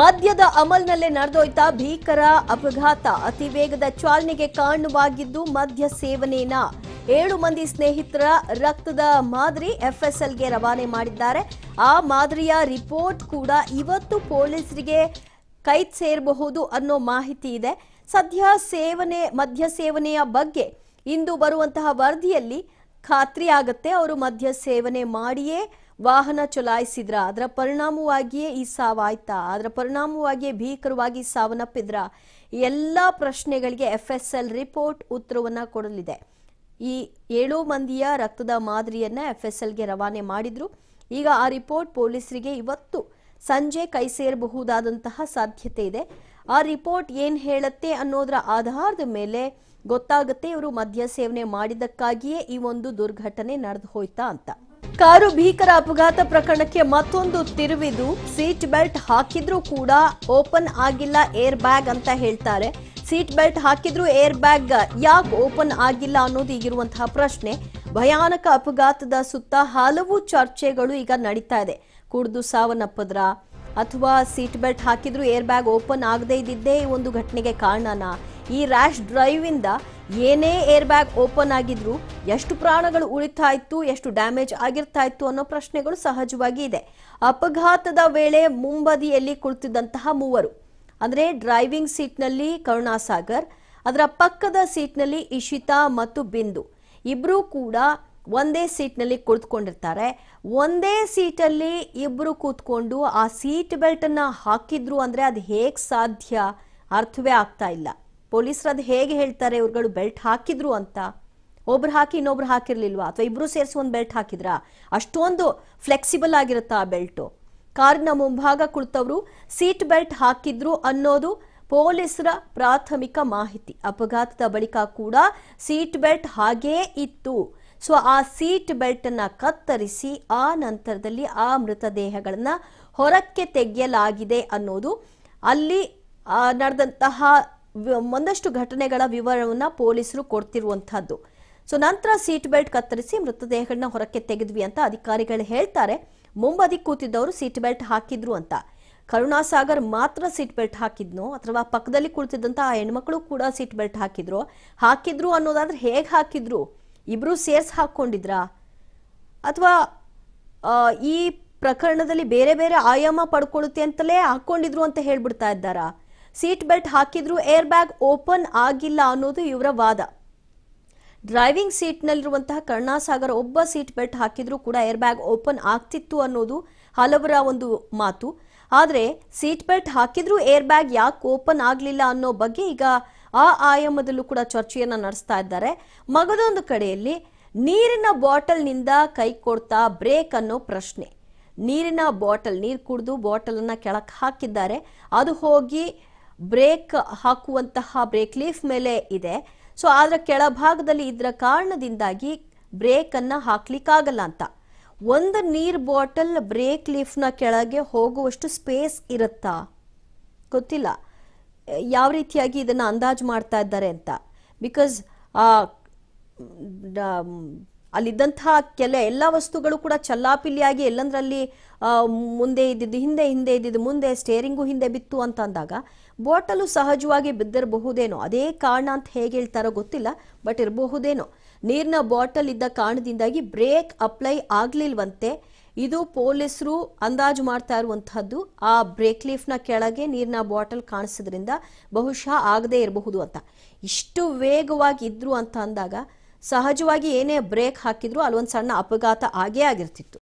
ಮದ್ಯದ ಅಮಲ್ನಲ್ಲೇ ನಡೆದೋಯ್ತ ಭೀಕರ ಅಪಘಾತ ಅತಿ ವೇಗದ ಚಾಲನೆಗೆ ಕಾರಣವಾಗಿದ್ದು ಮದ್ಯ ಸೇವನೆಯ ಏಳು ಮಂದಿ ಸ್ನೇಹಿತರ ರಕ್ತದ ಮಾದರಿ ಎಫ್ಎಸ್ಎಲ್ಗೆ ರವಾನೆ ಮಾಡಿದ್ದಾರೆ ಆ ಮಾದರಿಯ ರಿಪೋರ್ಟ್ ಕೂಡ ಇವತ್ತು ಪೊಲೀಸರಿಗೆ ಕೈ ಸೇರಬಹುದು ಅನ್ನೋ ಮಾಹಿತಿ ಇದೆ ಸದ್ಯ ಸೇವನೆ ಮದ್ಯ ಸೇವನೆಯ ಬಗ್ಗೆ ಇಂದು ಬರುವಂತಹ ವರದಿಯಲ್ಲಿ ಖಾತ್ರಿ ಆಗುತ್ತೆ ಅವರು ಮದ್ಯ ಸೇವನೆ ಮಾಡಿಯೇ ವಾಹನ ಚಲಾಯಿಸಿದ್ರ ಅದರ ಪರಿಣಾಮವಾಗಿಯೇ ಈ ಸಾವಾಯ್ತಾ ಅದರ ಪರಿಣಾಮವಾಗಿಯೇ ಭೀಕರವಾಗಿ ಸಾವನ್ನಪ್ಪಿದ್ರ ಎಲ್ಲ ಪ್ರಶ್ನೆಗಳಿಗೆ ಎಫ್ ಎಸ್ ಎಲ್ ರಿಪೋರ್ಟ್ ಉತ್ತರವನ್ನು ಕೊಡಲಿದೆ ಈ ಏಳು ಮಂದಿಯ ರಕ್ತದ ಮಾದರಿಯನ್ನ ಎಫ್ ಎಸ್ ಎಲ್ಗೆ ರವಾನೆ ಮಾಡಿದ್ರು ಈಗ ಆ ರಿಪೋರ್ಟ್ ಪೊಲೀಸರಿಗೆ ಇವತ್ತು ಸಂಜೆ ಕೈ ಸೇರಬಹುದಾದಂತಹ ಸಾಧ್ಯತೆ ಇದೆ ಆ ರಿಪೋರ್ಟ್ ಏನು ಹೇಳುತ್ತೆ ಅನ್ನೋದ್ರ ಆಧಾರದ ಮೇಲೆ ಗೊತ್ತಾಗುತ್ತೆ ಇವರು ಮದ್ಯ ಸೇವನೆ ಮಾಡಿದ್ದಕ್ಕಾಗಿಯೇ ಈ ಒಂದು ದುರ್ಘಟನೆ ನಡೆದು ಹೋಯ್ತಾ ಅಂತ ಕಾರು ಭೀಕರ ಅಪಘಾತ ಪ್ರಕರಣಕ್ಕೆ ಮತ್ತೊಂದು ತಿರುವಿದು ಸೀಟ್ ಬೆಲ್ಟ್ ಹಾಕಿದ್ರೂ ಕೂಡ ಓಪನ್ ಆಗಿಲ್ಲ ಏರ್ ಬ್ಯಾಗ್ ಅಂತ ಹೇಳ್ತಾರೆ ಸೀಟ್ ಬೆಲ್ಟ್ ಹಾಕಿದ್ರೂ ಏರ್ ಬ್ಯಾಗ್ ಯಾಕೆ ಓಪನ್ ಆಗಿಲ್ಲ ಅನ್ನೋದು ಈಗಿರುವಂತಹ ಪ್ರಶ್ನೆ ಭಯಾನಕ ಅಪಘಾತದ ಸುತ್ತ ಹಲವು ಚರ್ಚೆಗಳು ಈಗ ನಡೀತಾ ಇದೆ ಕುಡಿದು ಸಾವನ್ನಪ್ಪದ್ರ ಅಥವಾ ಸೀಟ್ ಬೆಲ್ಟ್ ಹಾಕಿದ್ರು ಏರ್ ಬ್ಯಾಗ್ ಓಪನ್ ಆಗದೇ ಇದ್ದಿದ್ದೇ ಈ ಒಂದು ಘಟನೆಗೆ ಕಾರಣನಾ ಈ ರ್ಯಾಶ್ ಡ್ರೈವಿಂದ ಏನೇ ಏರ್ ಬ್ಯಾಗ್ ಓಪನ್ ಆಗಿದ್ರು ಎಷ್ಟು ಪ್ರಾಣಗಳು ಉಳಿತಾ ಇತ್ತು ಎಷ್ಟು ಡ್ಯಾಮೇಜ್ ಆಗಿರ್ತಾ ಇತ್ತು ಅನ್ನೋ ಪ್ರಶ್ನೆಗಳು ಸಹಜವಾಗಿ ಇದೆ ಅಪಘಾತದ ವೇಳೆ ಮುಂಬದಿಯಲ್ಲಿ ಕುಳಿತಿದ್ದಂತಹ ಮೂವರು ಅಂದರೆ ಡ್ರೈವಿಂಗ್ ಸೀಟ್ನಲ್ಲಿ ಕರುಣಾಸಾಗರ್ ಅದರ ಪಕ್ಕದ ಸೀಟ್ನಲ್ಲಿ ಇಶಿತಾ ಮತ್ತು ಬಿಂದು ಇಬ್ಬರೂ ಕೂಡ ಒಂದೇ ಸೀಟ್ನಲ್ಲಿ ಕುಳಿತುಕೊಂಡಿರ್ತಾರೆ ಒಂದೇ ಸೀಟಲ್ಲಿ ಇಬ್ಬರು ಕೂತ್ಕೊಂಡು ಆ ಸೀಟ್ ಬೆಲ್ಟನ್ನು ಹಾಕಿದ್ರು ಅಂದರೆ ಅದು ಹೇಗೆ ಸಾಧ್ಯ ಅರ್ಥವೇ ಆಗ್ತಾ ಇಲ್ಲ ಅದು ಹೇಗೆ ಹೇಳ್ತಾರೆ ಇವ್ರುಗಳು ಬೆಲ್ಟ್ ಹಾಕಿದ್ರು ಅಂತ ಒಬ್ರು ಹಾಕಿ ಇನ್ನೊಬ್ರು ಹಾಕಿರ್ಲಿಲ್ವಾ ಅಥವಾ ಇಬ್ರು ಸೇರಿಸಿ ಒಂದು ಬೆಲ್ಟ್ ಹಾಕಿದ್ರ ಅಷ್ಟೊಂದು ಫ್ಲೆಕ್ಸಿಬಲ್ ಆಗಿರುತ್ತೆ ಆ ಬೆಲ್ಟು ಕಾರಿನ ಮುಂಭಾಗ ಕುಳಿತವರು ಸೀಟ್ ಬೆಲ್ಟ್ ಹಾಕಿದ್ರು ಅನ್ನೋದು ಪೊಲೀಸರ ಪ್ರಾಥಮಿಕ ಮಾಹಿತಿ ಅಪಘಾತದ ಬಳಿಕ ಕೂಡ ಸೀಟ್ ಬೆಲ್ಟ್ ಹಾಗೇ ಇತ್ತು ಸೊ ಆ ಸೀಟ್ ಬೆಲ್ಟನ್ನು ಕತ್ತರಿಸಿ ಆ ನಂತರದಲ್ಲಿ ಆ ಮೃತದೇಹಗಳನ್ನು ಹೊರಕ್ಕೆ ತೆಗೆಯಲಾಗಿದೆ ಅನ್ನೋದು ಅಲ್ಲಿ ನಡೆದಂತಹ ಒಂದಷ್ಟು ಘಟನೆಗಳ ವಿವರವನ್ನ ಪೊಲೀಸರು ಕೊಡ್ತಿರುವಂತಹದ್ದು ಸೊ ನಂತರ ಸೀಟ್ ಬೆಲ್ಟ್ ಕತ್ತರಿಸಿ ಮೃತದೇಹಗಳನ್ನ ಹೊರಕ್ಕೆ ತೆಗೆದ್ವಿ ಅಂತ ಅಧಿಕಾರಿಗಳು ಹೇಳ್ತಾರೆ ಮುಂಬದಿ ಕೂತಿದ್ದವರು ಸೀಟ್ ಬೆಲ್ಟ್ ಹಾಕಿದ್ರು ಅಂತ ಕರುಣಾಸಾಗರ್ ಮಾತ್ರ ಸೀಟ್ ಬೆಲ್ಟ್ ಹಾಕಿದ್ನು ಅಥವಾ ಪಕ್ಕದಲ್ಲಿ ಕುಳಿತಿದ್ದಂಥ ಆ ಹೆಣ್ಮಕ್ಳು ಕೂಡ ಸೀಟ್ ಬೆಲ್ಟ್ ಹಾಕಿದ್ರು ಹಾಕಿದ್ರು ಅನ್ನೋದಾದ್ರೆ ಹೇಗೆ ಹಾಕಿದ್ರು ಇಬ್ರು ಸೇರ್ಸ್ ಹಾಕೊಂಡಿದ್ರ ಅಥವಾ ಈ ಪ್ರಕರಣದಲ್ಲಿ ಬೇರೆ ಬೇರೆ ಆಯಾಮ ಪಡ್ಕೊಳ್ಳುತ್ತೆ ಅಂತಲೇ ಹಾಕೊಂಡಿದ್ರು ಅಂತ ಹೇಳ್ಬಿಡ್ತಾ ಇದ್ದಾರಾ ಸೀಟ್ ಬೆಲ್ಟ್ ಹಾಕಿದ್ರೂ ಏರ್ ಬ್ಯಾಗ್ ಓಪನ್ ಆಗಿಲ್ಲ ಅನ್ನೋದು ಇವರ ವಾದ ಡ್ರೈವಿಂಗ್ ಸೀಟ್ನಲ್ಲಿರುವಂತಹ ಕರ್ಣಾಸಾಗರ ಒಬ್ಬ ಸೀಟ್ ಬೆಲ್ಟ್ ಹಾಕಿದ್ರು ಕೂಡ ಏರ್ ಬ್ಯಾಗ್ ಓಪನ್ ಆಗ್ತಿತ್ತು ಅನ್ನೋದು ಹಲವರ ಒಂದು ಮಾತು ಆದರೆ ಸೀಟ್ ಬೆಲ್ಟ್ ಹಾಕಿದ್ರೂ ಏರ್ ಬ್ಯಾಗ್ ಯಾಕೆ ಓಪನ್ ಆಗಲಿಲ್ಲ ಅನ್ನೋ ಬಗ್ಗೆ ಈಗ ಆ ಆಯಾಮದಲ್ಲೂ ಕೂಡ ಚರ್ಚೆಯನ್ನು ನಡೆಸ್ತಾ ಇದ್ದಾರೆ ಮಗದೊಂದು ಕಡೆಯಲ್ಲಿ ನೀರಿನ ಬಾಟಲ್ನಿಂದ ಕೈ ಕೊಡ್ತಾ ಬ್ರೇಕ್ ಅನ್ನೋ ಪ್ರಶ್ನೆ ನೀರಿನ ಬಾಟಲ್ ನೀರು ಕುಡಿದು ಬಾಟಲನ್ನು ಕೆಳಕ್ಕೆ ಹಾಕಿದ್ದಾರೆ ಅದು ಹೋಗಿ ಬ್ರೇಕ್ ಹಾಕುವಂತಹ ಬ್ರೇಕ್ ಲೀಫ್ ಮೇಲೆ ಇದೆ ಸೊ ಅದರ ಕೆಳಭಾಗದಲ್ಲಿ ಇದರ ಕಾರಣದಿಂದಾಗಿ ಬ್ರೇಕನ್ನು ಆಗಲ್ಲ ಅಂತ ಒಂದು ನೀರು ಬಾಟಲ್ ಬ್ರೇಕ್ ಲೀಫ್ನ ಕೆಳಗೆ ಹೋಗುವಷ್ಟು ಸ್ಪೇಸ್ ಇರುತ್ತಾ ಗೊತ್ತಿಲ್ಲ ಯಾವ ರೀತಿಯಾಗಿ ಇದನ್ನು ಅಂದಾಜು ಮಾಡ್ತಾ ಇದ್ದಾರೆ ಅಂತ ಬಿಕಾಸ್ ಅಲ್ಲಿದ್ದಂತಹ ಕೆಲ ಎಲ್ಲ ವಸ್ತುಗಳು ಕೂಡ ಚಲ್ಲಾಪಿಲ್ಲಿಯಾಗಿ ಎಲ್ಲಂದ್ರಲ್ಲಿ ಮುಂದೆ ಇದ್ದಿದ್ದು ಹಿಂದೆ ಹಿಂದೆ ಇದ್ದಿದ್ದು ಮುಂದೆ ಸ್ಟೇರಿಂಗು ಹಿಂದೆ ಬಿತ್ತು ಅಂತ ಅಂದಾಗ ಬಾಟಲು ಸಹಜವಾಗಿ ಬಿದ್ದಿರಬಹುದೇನೋ ಅದೇ ಕಾರಣ ಅಂತ ಹೇಗೆ ಹೇಳ್ತಾರೋ ಗೊತ್ತಿಲ್ಲ ಬಟ್ ಇರಬಹುದೇನೋ ನೀರಿನ ಬಾಟಲ್ ಇದ್ದ ಕಾರಣದಿಂದಾಗಿ ಬ್ರೇಕ್ ಅಪ್ಲೈ ಆಗಲಿಲ್ವಂತೆ ಇದು ಪೊಲೀಸರು ಅಂದಾಜು ಮಾಡ್ತಾ ಇರುವಂತಹದ್ದು ಆ ಬ್ರೇಕ್ ಲೀಫ್ನ ಕೆಳಗೆ ನೀರಿನ ಬಾಟಲ್ ಕಾಣಿಸಿದ್ರಿಂದ ಬಹುಶಃ ಆಗದೇ ಇರಬಹುದು ಅಂತ ಇಷ್ಟು ವೇಗವಾಗಿ ಇದ್ರು ಅಂತ ಅಂದಾಗ ಸಹಜವಾಗಿ ಏನೇ ಬ್ರೇಕ್ ಹಾಕಿದ್ರು ಅಲ್ಲೊಂದು ಸಣ್ಣ ಅಪಘಾತ ಆಗೇ ಆಗಿರ್ತಿತ್ತು